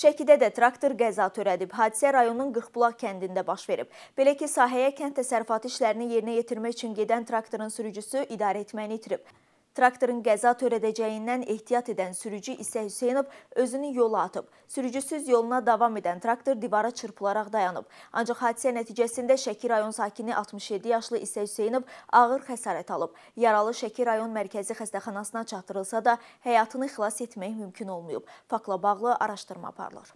Şəkidə də traktor qəza törədib. Hadisə rayonun Qıxbulaq kəndində baş verib. Belə ki, sahəyə kənd təsərrüfatı işlərini yerinə yetirmək üçün gedən traktorun sürücüsü idarəetməni itirib. Traktorun qəza törədəcəyindən ehtiyat edən sürücü isə Hüseynov özünü yola atıb. Sürücüsüz yoluna davam edən traktor divara çırpılaraq dayanıb. Ancaq hadisə nəticəsində Şəki rayon sakini 67 yaşlı isə Hüseynov ağır xəsarət alıb. Yaralı Şəki rayon mərkəzi xəstəxanasına çatdırılsa da həyatını xilas etmək mümkün olmayıb. Fakla bağlı araşdırma aparılır.